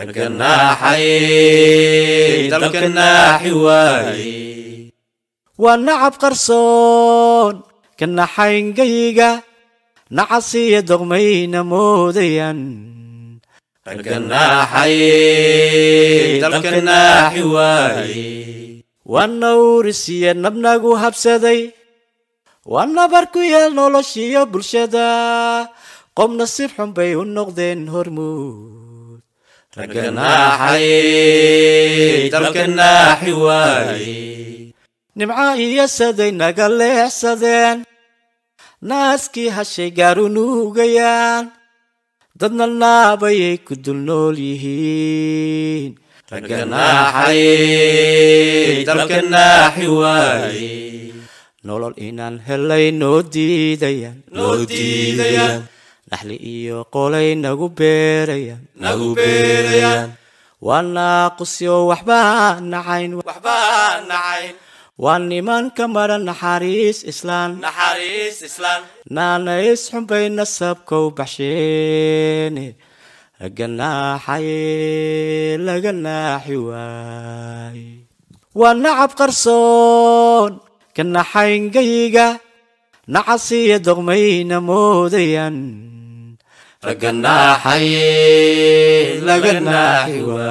waa nacab qarsoon ka naxayngayga nacasiya doqmayna moodayan waa nawrisiya nabnagu habsaday waa nabar nabarku yeel noloshiyo bulshada qobna xun bay u noqdeen hormuud nimco iyo saday naga leexsadeen naaskii hashay gaaru nuugayaan dadna naabayay ku dul nool yihiin nolol inaan helay noo diidayaan naxli iyo qolay nagu beerayaan waa naaqusyo waxbaa nacayn niman ka madha naxariis islaan naanays xumbay nasabkow baxsheene laga naaxaye laga naaxi waaye waa nacab qarsoon ka naxayn gayiga nacasiya doqmayna moodayan laganaaxay laganaaxiwa